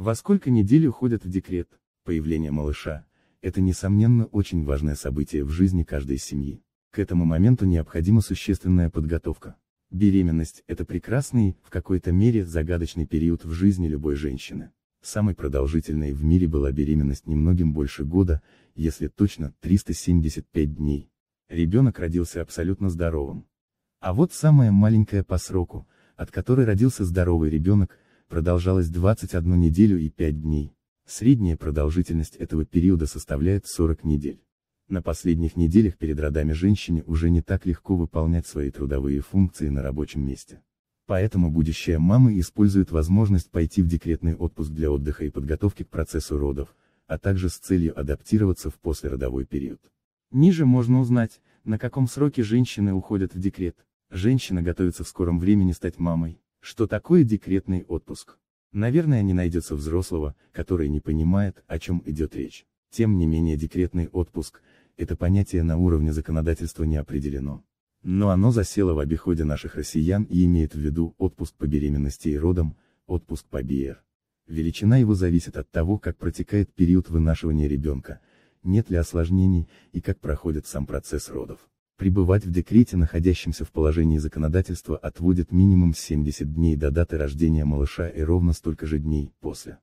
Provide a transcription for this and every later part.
Во сколько недель уходят в декрет? Появление малыша – это, несомненно, очень важное событие в жизни каждой семьи. К этому моменту необходима существенная подготовка. Беременность – это прекрасный, в какой-то мере, загадочный период в жизни любой женщины. Самой продолжительной в мире была беременность немногим больше года, если точно, 375 дней. Ребенок родился абсолютно здоровым. А вот самая маленькая по сроку, от которой родился здоровый ребенок – Продолжалось 21 неделю и 5 дней. Средняя продолжительность этого периода составляет 40 недель. На последних неделях перед родами женщине уже не так легко выполнять свои трудовые функции на рабочем месте. Поэтому будущая мама использует возможность пойти в декретный отпуск для отдыха и подготовки к процессу родов, а также с целью адаптироваться в послеродовой период. Ниже можно узнать, на каком сроке женщины уходят в декрет. Женщина готовится в скором времени стать мамой. Что такое декретный отпуск? Наверное, не найдется взрослого, который не понимает, о чем идет речь. Тем не менее декретный отпуск, это понятие на уровне законодательства не определено. Но оно засело в обиходе наших россиян и имеет в виду отпуск по беременности и родам, отпуск по БИР. Величина его зависит от того, как протекает период вынашивания ребенка, нет ли осложнений и как проходит сам процесс родов. Пребывать в декрете, находящемся в положении законодательства, отводит минимум 70 дней до даты рождения малыша и ровно столько же дней после.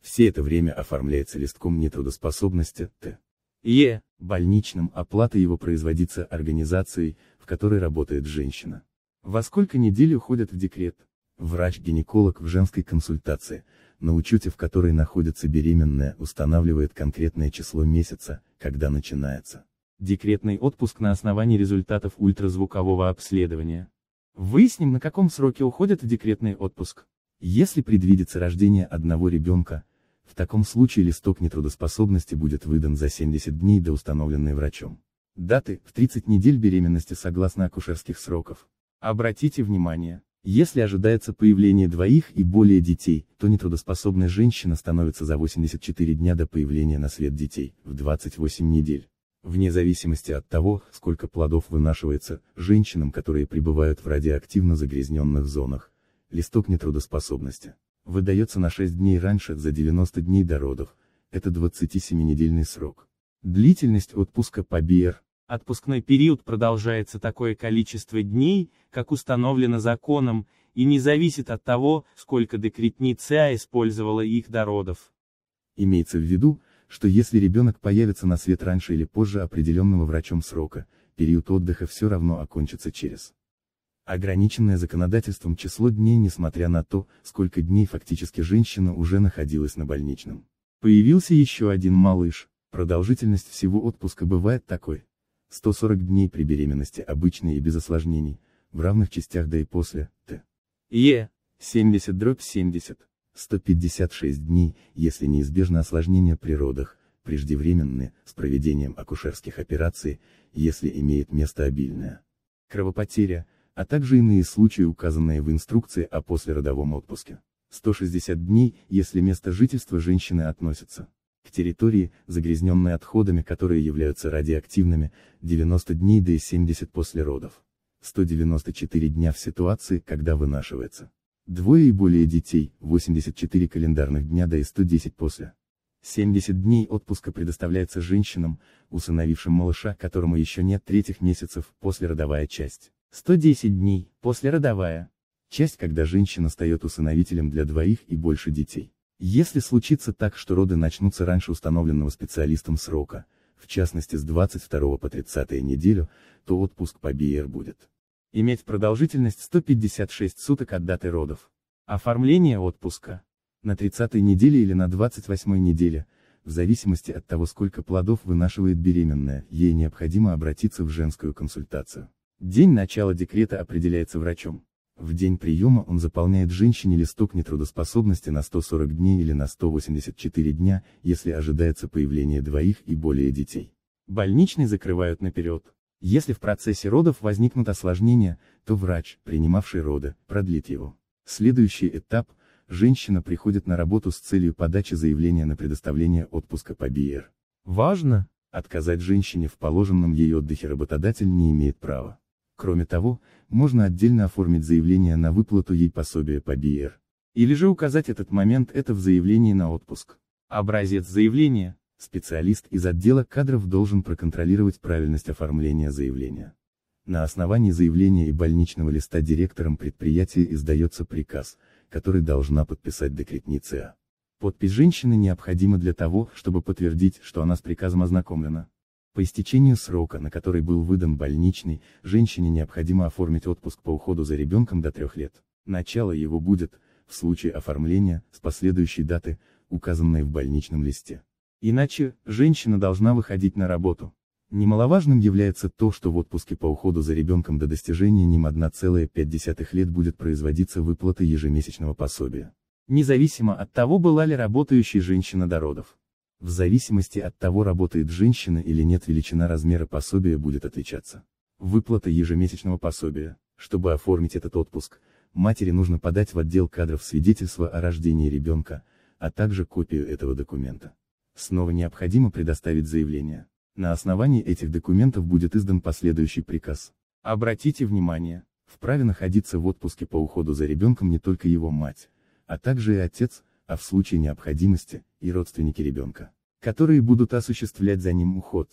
Все это время оформляется листком нетрудоспособности, Т. Е. Больничным оплата его производится организацией, в которой работает женщина. Во сколько недель уходят в декрет? Врач-гинеколог в женской консультации, на учете в которой находится беременная, устанавливает конкретное число месяца, когда начинается Декретный отпуск на основании результатов ультразвукового обследования. Выясним, на каком сроке уходит декретный отпуск. Если предвидится рождение одного ребенка, в таком случае листок нетрудоспособности будет выдан за 70 дней до установленной врачом. Даты в 30 недель беременности согласно акушерских сроков. Обратите внимание, если ожидается появление двоих и более детей, то нетрудоспособная женщина становится за 84 дня до появления на свет детей, в 28 недель. Вне зависимости от того, сколько плодов вынашивается, женщинам, которые пребывают в радиоактивно загрязненных зонах, листок нетрудоспособности выдается на 6 дней раньше за 90 дней до родов, это 27-недельный срок. Длительность отпуска по БИР. Отпускной период продолжается такое количество дней, как установлено законом, и не зависит от того, сколько декретница использовала их до родов. Имеется в виду, что если ребенок появится на свет раньше или позже определенного врачом срока, период отдыха все равно окончится через ограниченное законодательством число дней несмотря на то, сколько дней фактически женщина уже находилась на больничном. Появился еще один малыш, продолжительность всего отпуска бывает такой. 140 дней при беременности обычной и без осложнений, в равных частях да и после, т. Е. 70 дробь 70. 156 дней, если неизбежно осложнение при родах, преждевременные, с проведением акушерских операций, если имеет место обильная кровопотеря, а также иные случаи, указанные в инструкции о послеродовом отпуске. 160 дней, если место жительства женщины относится к территории, загрязненной отходами, которые являются радиоактивными, 90 дней до и 70 после родов. 194 дня в ситуации, когда вынашивается Двое и более детей, 84 календарных дня до и 110 после. 70 дней отпуска предоставляется женщинам, усыновившим малыша, которому еще нет третьих месяцев, послеродовая часть. 110 дней, послеродовая. Часть, когда женщина стает усыновителем для двоих и больше детей. Если случится так, что роды начнутся раньше установленного специалистом срока, в частности с 22 по 30 неделю, то отпуск по БИР будет. Иметь продолжительность 156 суток от даты родов. Оформление отпуска. На 30-й неделе или на 28-й неделе, в зависимости от того сколько плодов вынашивает беременная, ей необходимо обратиться в женскую консультацию. День начала декрета определяется врачом. В день приема он заполняет женщине листок нетрудоспособности на 140 дней или на 184 дня, если ожидается появление двоих и более детей. Больничный закрывают наперед. Если в процессе родов возникнут осложнения, то врач, принимавший роды, продлит его. Следующий этап – женщина приходит на работу с целью подачи заявления на предоставление отпуска по БИР. Важно! Отказать женщине в положенном ей отдыхе работодатель не имеет права. Кроме того, можно отдельно оформить заявление на выплату ей пособия по БИР. Или же указать этот момент это в заявлении на отпуск. Образец заявления Специалист из отдела кадров должен проконтролировать правильность оформления заявления. На основании заявления и больничного листа директором предприятия издается приказ, который должна подписать декретниция. А. Подпись женщины необходима для того, чтобы подтвердить, что она с приказом ознакомлена. По истечению срока, на который был выдан больничный, женщине необходимо оформить отпуск по уходу за ребенком до трех лет. Начало его будет, в случае оформления, с последующей даты, указанной в больничном листе. Иначе, женщина должна выходить на работу. Немаловажным является то, что в отпуске по уходу за ребенком до достижения ним 1,5 лет будет производиться выплата ежемесячного пособия. Независимо от того, была ли работающая женщина до родов. В зависимости от того, работает женщина или нет, величина размера пособия будет отличаться. Выплата ежемесячного пособия. Чтобы оформить этот отпуск, матери нужно подать в отдел кадров свидетельство о рождении ребенка, а также копию этого документа снова необходимо предоставить заявление. На основании этих документов будет издан последующий приказ. Обратите внимание, вправе находиться в отпуске по уходу за ребенком не только его мать, а также и отец, а в случае необходимости, и родственники ребенка, которые будут осуществлять за ним уход,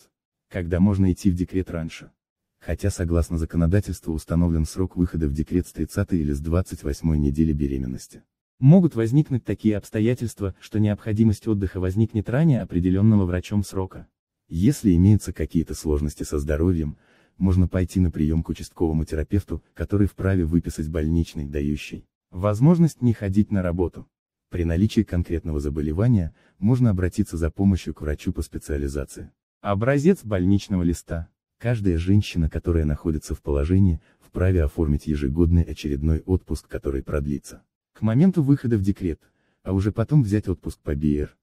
когда можно идти в декрет раньше. Хотя согласно законодательству установлен срок выхода в декрет с 30 или с 28 недели беременности. Могут возникнуть такие обстоятельства, что необходимость отдыха возникнет ранее определенного врачом срока. Если имеются какие-то сложности со здоровьем, можно пойти на прием к участковому терапевту, который вправе выписать больничный, дающий возможность не ходить на работу. При наличии конкретного заболевания, можно обратиться за помощью к врачу по специализации. Образец больничного листа. Каждая женщина, которая находится в положении, вправе оформить ежегодный очередной отпуск, который продлится к моменту выхода в декрет, а уже потом взять отпуск по БИР.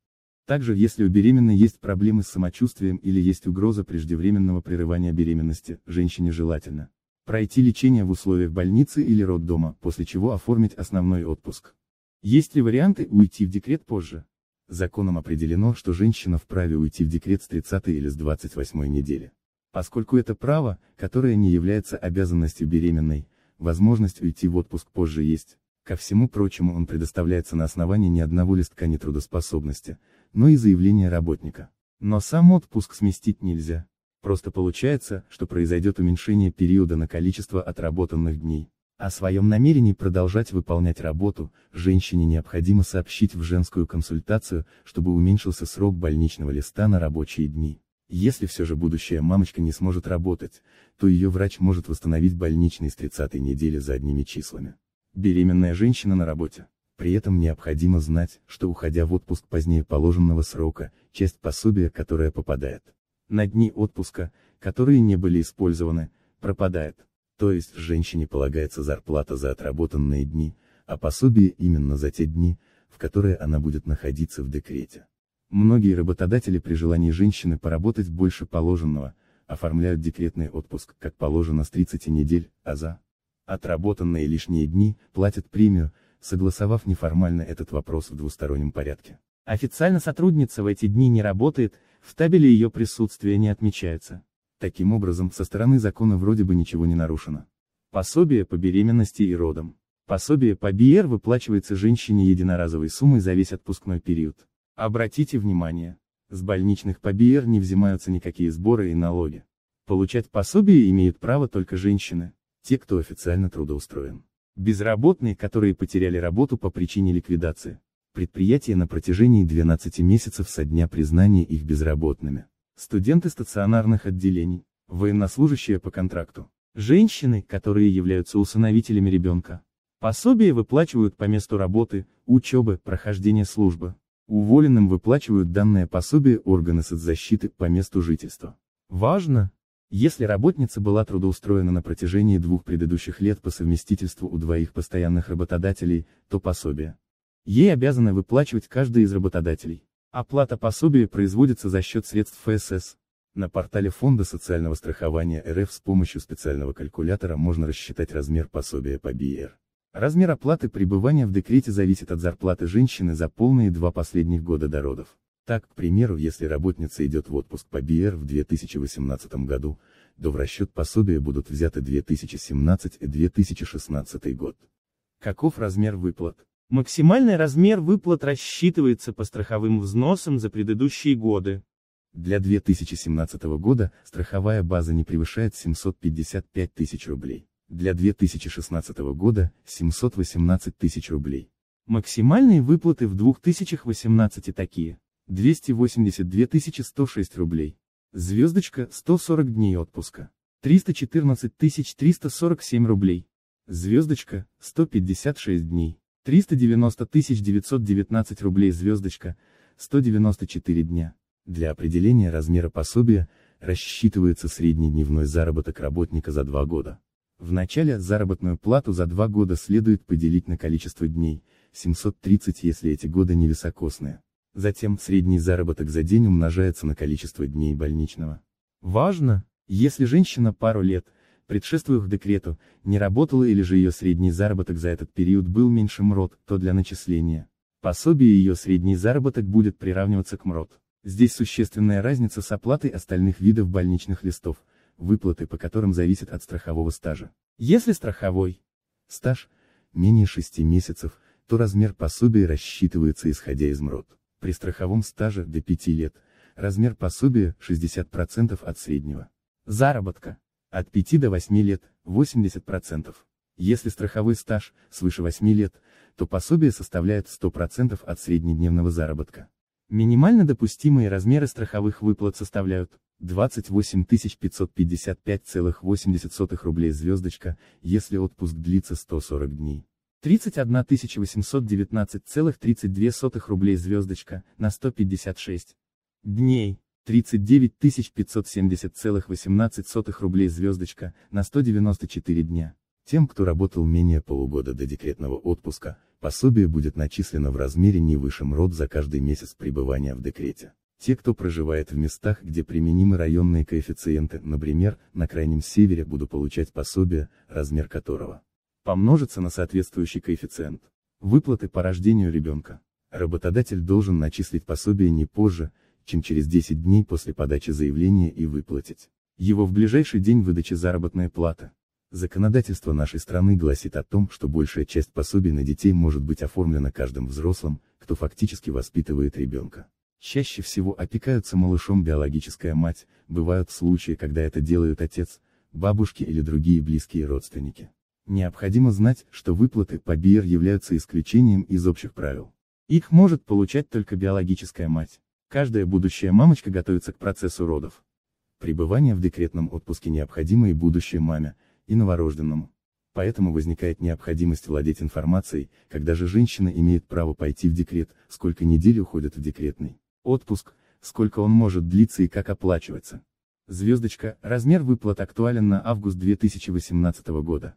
Также, если у беременной есть проблемы с самочувствием или есть угроза преждевременного прерывания беременности, женщине желательно пройти лечение в условиях больницы или роддома, после чего оформить основной отпуск. Есть ли варианты уйти в декрет позже? Законом определено, что женщина вправе уйти в декрет с 30 или с 28 недели. Поскольку это право, которое не является обязанностью беременной, возможность уйти в отпуск позже есть. Ко всему прочему он предоставляется на основании не одного листка нетрудоспособности, но и заявления работника. Но сам отпуск сместить нельзя. Просто получается, что произойдет уменьшение периода на количество отработанных дней. О своем намерении продолжать выполнять работу, женщине необходимо сообщить в женскую консультацию, чтобы уменьшился срок больничного листа на рабочие дни. Если все же будущая мамочка не сможет работать, то ее врач может восстановить больничный с 30 недели за одними числами. Беременная женщина на работе. При этом необходимо знать, что уходя в отпуск позднее положенного срока, часть пособия, которая попадает на дни отпуска, которые не были использованы, пропадает. То есть женщине полагается зарплата за отработанные дни, а пособие именно за те дни, в которые она будет находиться в декрете. Многие работодатели при желании женщины поработать больше положенного, оформляют декретный отпуск, как положено с 30 недель, а за Отработанные лишние дни платят премию, согласовав неформально этот вопрос в двустороннем порядке. Официально сотрудница в эти дни не работает, в табеле ее присутствия не отмечается. Таким образом, со стороны закона вроде бы ничего не нарушено. Пособие по беременности и родам. Пособие по БИР выплачивается женщине единоразовой суммой за весь отпускной период. Обратите внимание, с больничных по БИР не взимаются никакие сборы и налоги. Получать пособие имеют право только женщины те, кто официально трудоустроен. Безработные, которые потеряли работу по причине ликвидации. Предприятия на протяжении 12 месяцев со дня признания их безработными. Студенты стационарных отделений, военнослужащие по контракту. Женщины, которые являются усыновителями ребенка. Пособие выплачивают по месту работы, учебы, прохождения службы. Уволенным выплачивают данное пособие органы соцзащиты по месту жительства. Важно, если работница была трудоустроена на протяжении двух предыдущих лет по совместительству у двоих постоянных работодателей, то пособие. Ей обязаны выплачивать каждый из работодателей. Оплата пособия производится за счет средств ФСС. На портале Фонда социального страхования РФ с помощью специального калькулятора можно рассчитать размер пособия по БИР. Размер оплаты пребывания в декрете зависит от зарплаты женщины за полные два последних года до родов. Так, к примеру, если работница идет в отпуск по БР в 2018 году, то в расчет пособия будут взяты 2017 и 2016 год. Каков размер выплат? Максимальный размер выплат рассчитывается по страховым взносам за предыдущие годы. Для 2017 года страховая база не превышает 755 тысяч рублей. Для 2016 года – 718 тысяч рублей. Максимальные выплаты в 2018 такие. 282 106 рублей. Звездочка, 140 дней отпуска. 314 347 рублей. Звездочка, 156 дней. 390 919 рублей звездочка, 194 дня. Для определения размера пособия, рассчитывается средний дневной заработок работника за два года. Вначале заработную плату за два года следует поделить на количество дней, 730 если эти годы невисокосные. Затем средний заработок за день умножается на количество дней больничного. Важно, если женщина пару лет, предшествующих декрету, не работала или же ее средний заработок за этот период был меньше МРОД, то для начисления пособия ее средний заработок будет приравниваться к МРОД. Здесь существенная разница с оплатой остальных видов больничных листов, выплаты по которым зависят от страхового стажа. Если страховой стаж менее 6 месяцев, то размер пособия рассчитывается исходя из МРОД при страховом стаже до 5 лет, размер пособия 60% от среднего. Заработка. От 5 до 8 лет – 80%. Если страховой стаж свыше 8 лет, то пособие составляет 100% от среднедневного заработка. Минимально допустимые размеры страховых выплат составляют 28 555,80 рублей звездочка, если отпуск длится 140 дней. 31 819,32 рублей звездочка, на 156 дней, 39 570,18 рублей звездочка, на 194 дня. Тем, кто работал менее полугода до декретного отпуска, пособие будет начислено в размере не выше МРОД за каждый месяц пребывания в декрете. Те, кто проживает в местах, где применимы районные коэффициенты, например, на Крайнем Севере, буду получать пособие, размер которого помножится на соответствующий коэффициент. Выплаты по рождению ребенка. Работодатель должен начислить пособие не позже, чем через 10 дней после подачи заявления и выплатить его в ближайший день выдачи заработной платы. Законодательство нашей страны гласит о том, что большая часть пособий на детей может быть оформлена каждым взрослым, кто фактически воспитывает ребенка. Чаще всего опекаются малышом биологическая мать, бывают случаи, когда это делают отец, бабушки или другие близкие родственники. Необходимо знать, что выплаты по БИР являются исключением из общих правил. Их может получать только биологическая мать. Каждая будущая мамочка готовится к процессу родов. Пребывание в декретном отпуске необходимо и будущей маме, и новорожденному. Поэтому возникает необходимость владеть информацией, когда же женщина имеет право пойти в декрет, сколько недель уходит в декретный отпуск, сколько он может длиться и как оплачиваться. Звездочка, размер выплат актуален на август 2018 года.